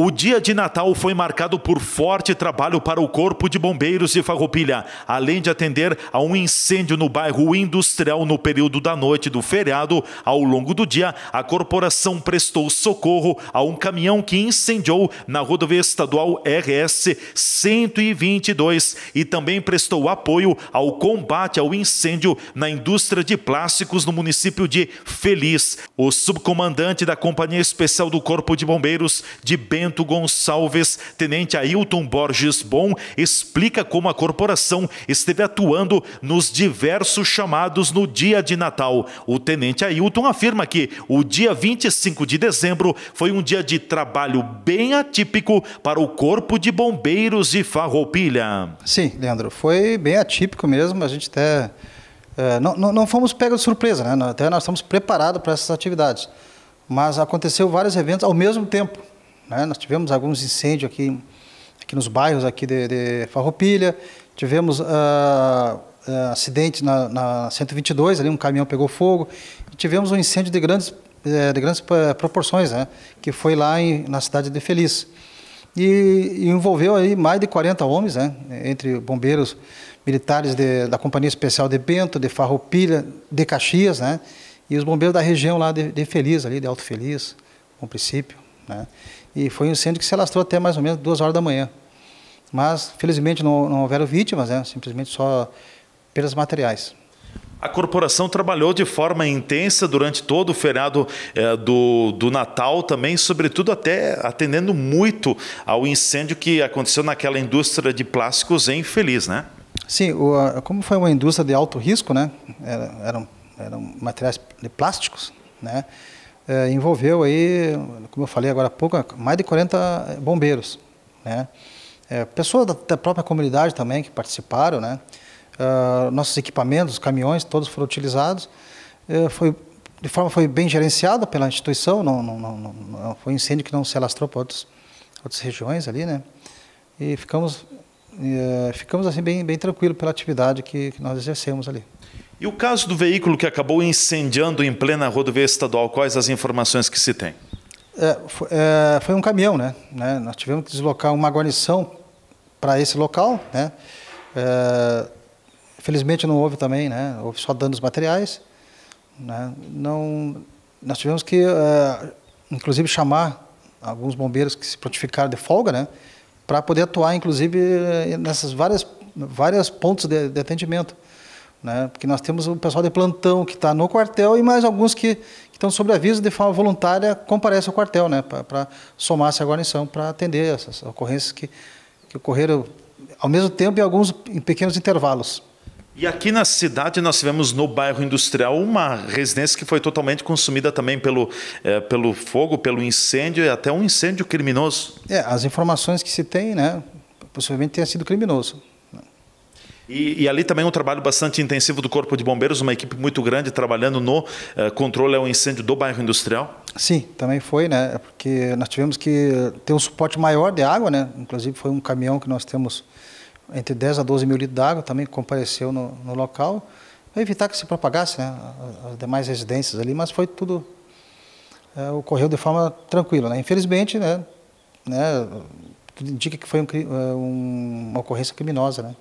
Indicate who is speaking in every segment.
Speaker 1: O dia de Natal foi marcado por forte trabalho para o Corpo de Bombeiros de Farroupilha, além de atender a um incêndio no bairro Industrial no período da noite do feriado. Ao longo do dia, a corporação prestou socorro a um caminhão que incendiou na rodovia estadual RS 122 e também prestou apoio ao combate ao incêndio na indústria de plásticos no município de Feliz. O subcomandante da Companhia Especial do Corpo de Bombeiros de Bento Bento Gonçalves, Tenente Ailton Borges Bom, explica como a corporação esteve atuando nos diversos chamados no dia de Natal. O Tenente Ailton afirma que o dia 25 de dezembro foi um dia de trabalho bem atípico para o Corpo de Bombeiros de Farroupilha.
Speaker 2: Sim, Leandro, foi bem atípico mesmo. A gente até. É, não, não, não fomos pegos de surpresa, né? Até nós estamos preparados para essas atividades. Mas aconteceu vários eventos ao mesmo tempo. Né? Nós tivemos alguns incêndios aqui, aqui nos bairros aqui de, de Farroupilha, tivemos uh, uh, acidente na, na, 122, ali um caminhão pegou fogo, tivemos um incêndio de grandes, eh, de grandes eh, proporções, né? que foi lá em, na cidade de Feliz. E, e, envolveu aí mais de 40 homens, né? entre bombeiros militares de, da Companhia Especial de Bento, de Farroupilha, de Caxias, né? e os bombeiros da região lá de, de Feliz, ali, de Alto Feliz, com princípio. Né? E foi um incêndio que se alastrou até mais ou menos duas horas da manhã. Mas, felizmente, não, não houveram vítimas, né? simplesmente só perdas materiais.
Speaker 1: A corporação trabalhou de forma intensa durante todo o feriado eh, do, do Natal também, sobretudo até atendendo muito ao incêndio que aconteceu naquela indústria de plásticos em Feliz, né?
Speaker 2: Sim, o, como foi uma indústria de alto risco, né? Era, eram, eram materiais de plásticos, né? é, envolveu aí, como eu falei agora há pouco, mais de 40 bombeiros, né? É, pessoas da, da, própria comunidade também que participaram, né? É, nossos equipamentos, caminhões, todos foram utilizados. É, foi de forma foi bem gerenciada pela instituição, não, não, não, não, foi um incêndio que não se alastrou para outras, outras regiões ali, né? E ficamos, é, ficamos assim bem, bem tranquilo pela atividade que, que nós exercemos ali.
Speaker 1: E o caso do veículo que acabou incendiando em plena rodovia estadual, quais as informações que se tem?
Speaker 2: É, foi, é, foi, um caminhão, né? né? Nós tivemos que deslocar uma guarnição para esse local, né? É, felizmente não houve também, né? Houve só danos materiais, né? Não, nós tivemos que, é, inclusive, chamar alguns bombeiros que se prontificaram de folga, né? Para poder atuar, inclusive, é, nessas várias várias pontos de, de atendimento. Né? Porque nós temos o pessoal de plantão que está no quartel e mais alguns que, estão sob aviso de forma voluntária, comparecem ao quartel né? para somar-se à guarnição, para atender essas ocorrências que, que ocorreram ao mesmo tempo e alguns em pequenos intervalos.
Speaker 1: E aqui na cidade nós tivemos no bairro industrial uma residência que foi totalmente consumida também pelo, é, pelo fogo, pelo incêndio e até um incêndio criminoso.
Speaker 2: É, as informações que se tem, né, possivelmente tenha sido criminoso.
Speaker 1: E, e, ali também um trabalho bastante intensivo do Corpo de Bombeiros, uma equipe muito grande trabalhando no uh, controle ao incêndio do bairro industrial.
Speaker 2: Sim, também foi, né? Porque nós tivemos que ter um suporte maior de água, né? Inclusive foi um caminhão que nós temos entre 10 a 12 mil litros de água, também compareceu no, no local, para evitar que se propagasse né, as demais residências ali, mas foi tudo, é, ocorreu de forma tranquila. Né? Infelizmente, né, né, indica que foi um, eh, um, uma ocorrência criminosa, né?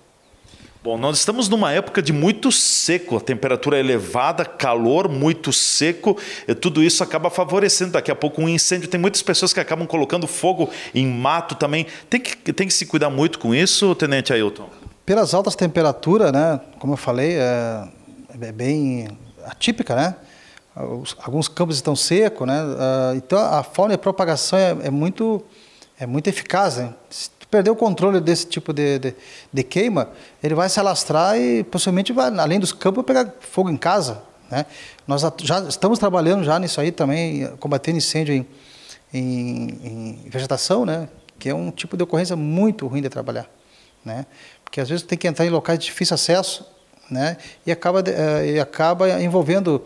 Speaker 1: Bom, nós estamos numa época de muito seco, temperatura é elevada, calor muito seco, tudo isso acaba favorecendo daqui a pouco um incêndio. Tem muitas pessoas que acabam colocando fogo em mato também. Tem que, tem que se cuidar muito com isso, Tenente Ailton?
Speaker 2: Pelas altas temperaturas, né, como eu falei, é, é bem atípica, né? Alguns campos estão secos, né? Ah, então a fauna e a propagação é, é muito, é muito eficaz, né? perder o controle desse tipo de, de, de, queima, ele vai se alastrar e possivelmente vai, além dos campos, pegar fogo em casa. Né? Nós já estamos trabalhando já nisso aí também, combatendo incêndio em, em, em vegetação, né? que é um tipo de ocorrência muito ruim de trabalhar. Né? Porque às vezes tem que entrar em locais de difícil acesso né? e, acaba, eh, e acaba envolvendo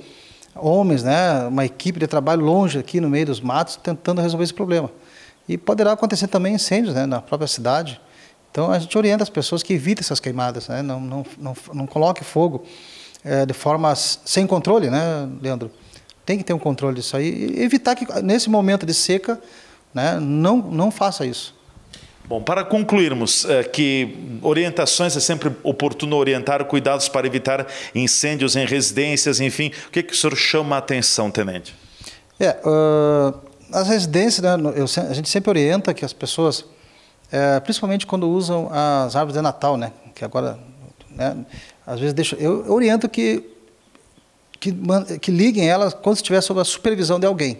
Speaker 2: homens, né? uma equipe de trabalho longe aqui no meio dos matos, tentando resolver esse problema. E poderá acontecer também incêndios né, na própria cidade. Então a gente orienta as pessoas que evitem essas queimadas, né? não, não, não, não coloque fogo é, de forma sem controle, né, Leandro? Tem que ter um controle disso aí e evitar que nesse momento de seca né, não, não faça isso.
Speaker 1: Bom, para concluirmos, é, que orientações é sempre oportuno orientar, cuidados para evitar incêndios em residências, enfim, o que, que o senhor chama a atenção, tenente?
Speaker 2: É, uh as residências, né, eu, a gente sempre orienta que as pessoas, é, principalmente quando usam as árvores de Natal, né, que agora, né, às vezes deixa, eu, eu oriento que, que, que liguem elas quando estiver sob a supervisão de alguém.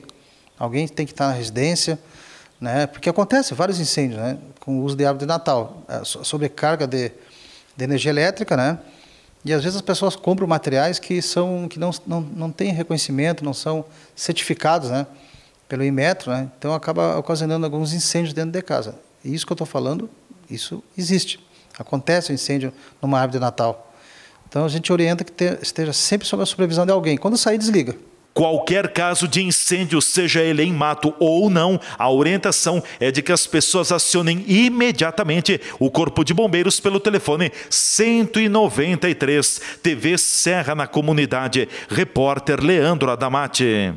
Speaker 2: Alguém tem que estar na residência, né, porque acontece vários incêndios, né, com o uso de árvore de Natal, é, sobrecarga de, de energia elétrica, né, e às vezes as pessoas compram materiais que são que não não, não têm reconhecimento, não são certificados, né? pelo imetro, né? então acaba ocasionando alguns incêndios dentro de casa. E isso que eu estou falando, isso existe. Acontece um incêndio numa árvore de Natal. Então a gente orienta que esteja sempre sob a supervisão de alguém. Quando sair, desliga.
Speaker 1: Qualquer caso de incêndio, seja ele em mato ou não, a orientação é de que as pessoas acionem imediatamente o Corpo de Bombeiros pelo telefone 193 TV Serra na Comunidade. Repórter Leandro Adamati.